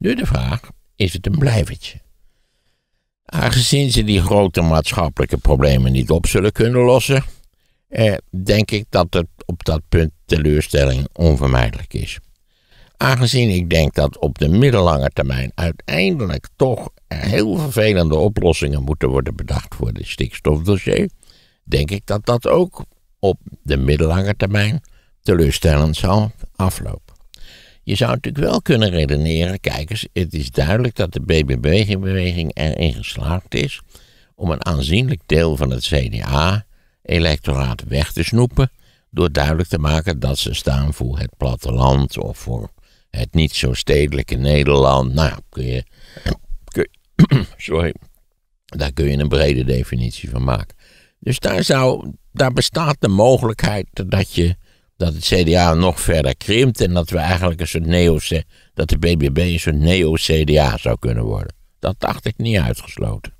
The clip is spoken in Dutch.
Nu de vraag, is het een blijvertje? Aangezien ze die grote maatschappelijke problemen niet op zullen kunnen lossen, eh, denk ik dat het op dat punt teleurstelling onvermijdelijk is. Aangezien ik denk dat op de middellange termijn uiteindelijk toch heel vervelende oplossingen moeten worden bedacht voor dit stikstofdossier, denk ik dat dat ook op de middellange termijn teleurstellend zal aflopen. Je zou natuurlijk wel kunnen redeneren, kijk eens, het is duidelijk dat de BBB-beweging erin geslaagd is om een aanzienlijk deel van het CDA-electoraat weg te snoepen door duidelijk te maken dat ze staan voor het platteland of voor het niet zo stedelijke Nederland. Nou, kun je, sorry, daar kun je een brede definitie van maken. Dus daar, zou, daar bestaat de mogelijkheid dat je dat het CDA nog verder krimpt en dat we eigenlijk een soort neo dat de BBB een soort neo-CDA zou kunnen worden. Dat dacht ik niet uitgesloten.